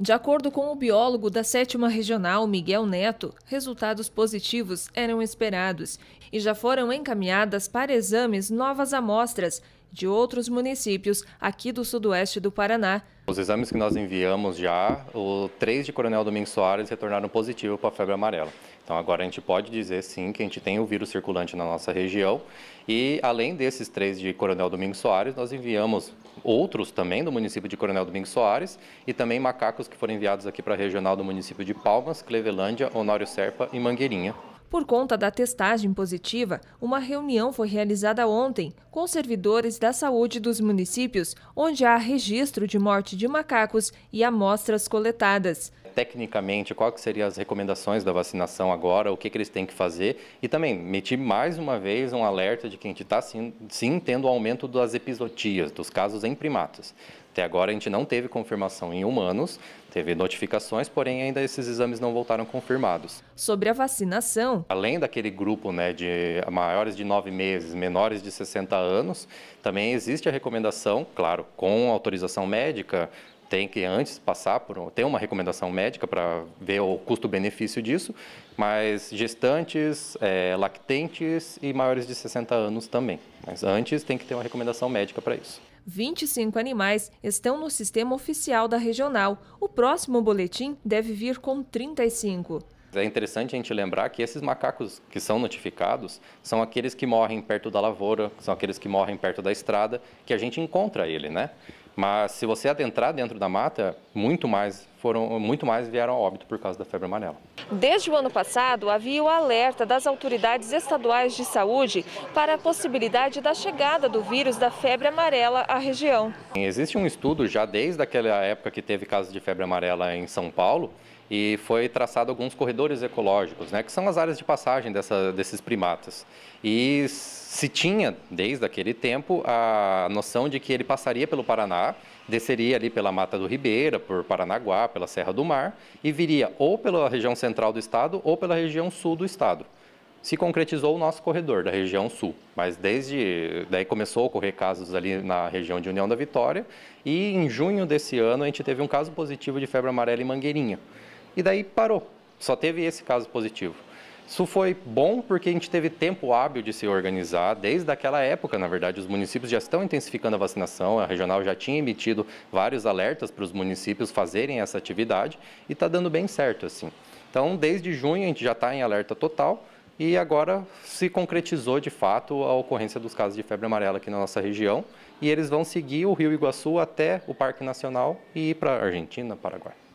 De acordo com o biólogo da sétima regional, Miguel Neto, resultados positivos eram esperados e já foram encaminhadas para exames novas amostras de outros municípios aqui do sudoeste do Paraná. Os exames que nós enviamos já, o 3 de Coronel Domingos Soares retornaram positivo para a febre amarela. Então agora a gente pode dizer sim que a gente tem o vírus circulante na nossa região e além desses três de Coronel Domingos Soares, nós enviamos outros também do município de Coronel Domingos Soares e também macacos que foram enviados aqui para a regional do município de Palmas, Clevelândia, Honório Serpa e Mangueirinha. Por conta da testagem positiva, uma reunião foi realizada ontem com servidores da saúde dos municípios onde há registro de morte de macacos e amostras coletadas tecnicamente, quais seriam as recomendações da vacinação agora, o que, que, eles têm que fazer e também meti mais uma vez um alerta de que a gente está sim, sim tendo aumento das episotias, dos casos em primatas. Até agora a gente não teve confirmação em humanos, teve notificações, porém ainda esses exames não voltaram confirmados. Sobre a vacinação. Além daquele grupo né, de maiores de 9 meses, menores de 60 anos, também existe a recomendação, claro, com autorização médica, tem que antes passar por ter uma recomendação médica para ver o custo-benefício disso, mas gestantes, é, lactentes e maiores de 60 anos também. Mas antes tem que ter uma recomendação médica para isso. 25 animais estão no sistema oficial da regional. O próximo boletim deve vir com 35. É interessante a gente lembrar que esses macacos que são notificados são aqueles que morrem perto da lavoura, são aqueles que morrem perto da estrada, que a gente encontra ele, né? Mas se você adentrar dentro da mata, muito mais foram muito mais vieram a óbito por causa da febre amarela. Desde o ano passado, havia o alerta das autoridades estaduais de saúde para a possibilidade da chegada do vírus da febre amarela à região. Existe um estudo já desde aquela época que teve casos de febre amarela em São Paulo, e foi traçado alguns corredores ecológicos, né, que são as áreas de passagem dessa, desses primatas. E se tinha, desde aquele tempo, a noção de que ele passaria pelo Paraná, desceria ali pela Mata do Ribeira, por Paranaguá, pela Serra do Mar, e viria ou pela região central do estado ou pela região sul do estado se concretizou o nosso corredor da região sul. Mas desde daí começou a ocorrer casos ali na região de União da Vitória e em junho desse ano a gente teve um caso positivo de febre amarela em Mangueirinha e daí parou. Só teve esse caso positivo. Isso foi bom porque a gente teve tempo hábil de se organizar. Desde aquela época, na verdade, os municípios já estão intensificando a vacinação. A regional já tinha emitido vários alertas para os municípios fazerem essa atividade e está dando bem certo assim. Então, desde junho a gente já está em alerta total e agora se concretizou de fato a ocorrência dos casos de febre amarela aqui na nossa região e eles vão seguir o Rio Iguaçu até o Parque Nacional e ir para Argentina, Paraguai.